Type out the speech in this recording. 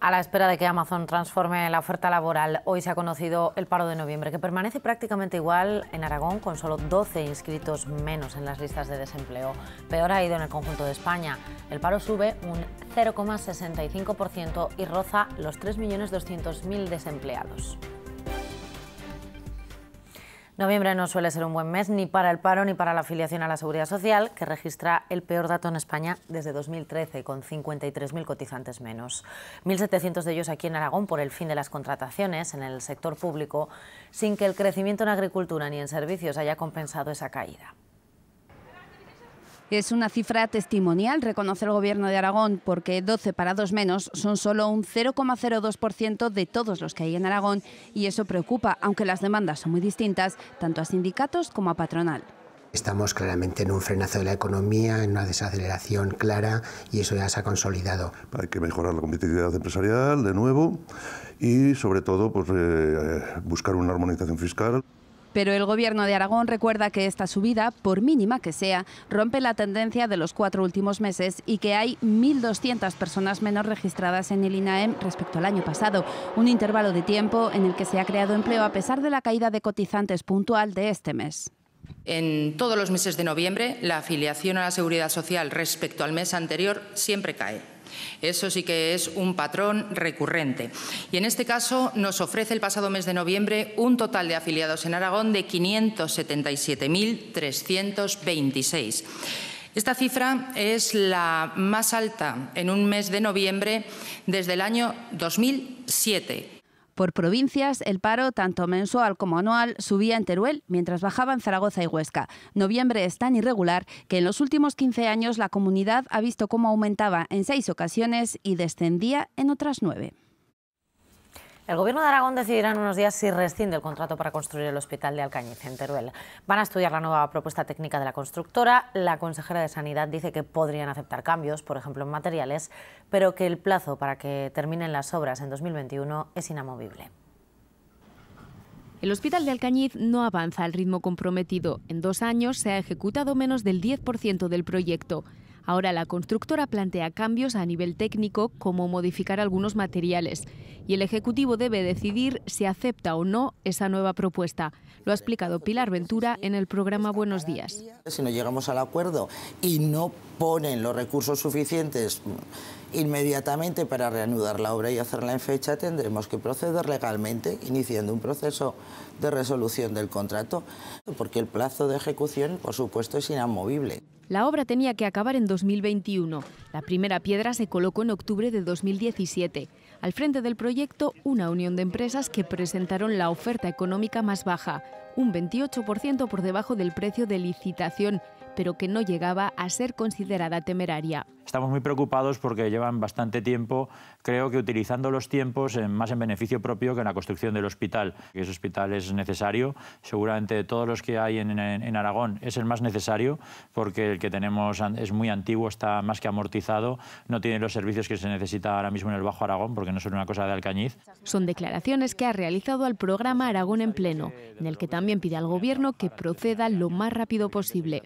A la espera de que Amazon transforme la oferta laboral, hoy se ha conocido el paro de noviembre, que permanece prácticamente igual en Aragón, con solo 12 inscritos menos en las listas de desempleo. Peor ha ido en el conjunto de España. El paro sube un 0,65% y roza los 3.200.000 desempleados. Noviembre no suele ser un buen mes ni para el paro ni para la afiliación a la Seguridad Social, que registra el peor dato en España desde 2013, con 53.000 cotizantes menos. 1.700 de ellos aquí en Aragón por el fin de las contrataciones en el sector público, sin que el crecimiento en agricultura ni en servicios haya compensado esa caída. Es una cifra testimonial, reconoce el Gobierno de Aragón, porque 12 parados menos son solo un 0,02% de todos los que hay en Aragón y eso preocupa, aunque las demandas son muy distintas, tanto a sindicatos como a patronal. Estamos claramente en un frenazo de la economía, en una desaceleración clara y eso ya se ha consolidado. Hay que mejorar la competitividad empresarial de nuevo y sobre todo pues, eh, buscar una armonización fiscal. Pero el gobierno de Aragón recuerda que esta subida, por mínima que sea, rompe la tendencia de los cuatro últimos meses y que hay 1.200 personas menos registradas en el INAEM respecto al año pasado, un intervalo de tiempo en el que se ha creado empleo a pesar de la caída de cotizantes puntual de este mes. En todos los meses de noviembre, la afiliación a la seguridad social respecto al mes anterior siempre cae eso sí que es un patrón recurrente. Y en este caso nos ofrece el pasado mes de noviembre un total de afiliados en Aragón de 577.326. Esta cifra es la más alta en un mes de noviembre desde el año 2007 por provincias, el paro, tanto mensual como anual, subía en Teruel, mientras bajaba en Zaragoza y Huesca. Noviembre es tan irregular que en los últimos 15 años la comunidad ha visto cómo aumentaba en seis ocasiones y descendía en otras nueve. El Gobierno de Aragón decidirá en unos días si rescinde el contrato para construir el hospital de Alcañiz, en Teruel. Van a estudiar la nueva propuesta técnica de la constructora. La consejera de Sanidad dice que podrían aceptar cambios, por ejemplo en materiales, pero que el plazo para que terminen las obras en 2021 es inamovible. El hospital de Alcañiz no avanza al ritmo comprometido. En dos años se ha ejecutado menos del 10% del proyecto. Ahora la constructora plantea cambios a nivel técnico, como modificar algunos materiales y el Ejecutivo debe decidir si acepta o no esa nueva propuesta. Lo ha explicado Pilar Ventura en el programa Buenos Días. Si no llegamos al acuerdo y no ponen los recursos suficientes inmediatamente para reanudar la obra y hacerla en fecha, tendremos que proceder legalmente iniciando un proceso de resolución del contrato, porque el plazo de ejecución, por supuesto, es inamovible. La obra tenía que acabar en 2021. La primera piedra se colocó en octubre de 2017. Al frente del proyecto, una unión de empresas que presentaron la oferta económica más baja, un 28% por debajo del precio de licitación pero que no llegaba a ser considerada temeraria. Estamos muy preocupados porque llevan bastante tiempo, creo que utilizando los tiempos más en beneficio propio que en la construcción del hospital. Ese hospital es necesario, seguramente de todos los que hay en, Aragón es el más necesario porque el que tenemos es muy antiguo, está más que amortizado, no tiene los servicios que se necesita ahora mismo en el Bajo Aragón porque no son una cosa de Alcañiz. Son declaraciones que ha realizado al programa Aragón en Pleno, en el que también pide al Gobierno que proceda lo más rápido posible.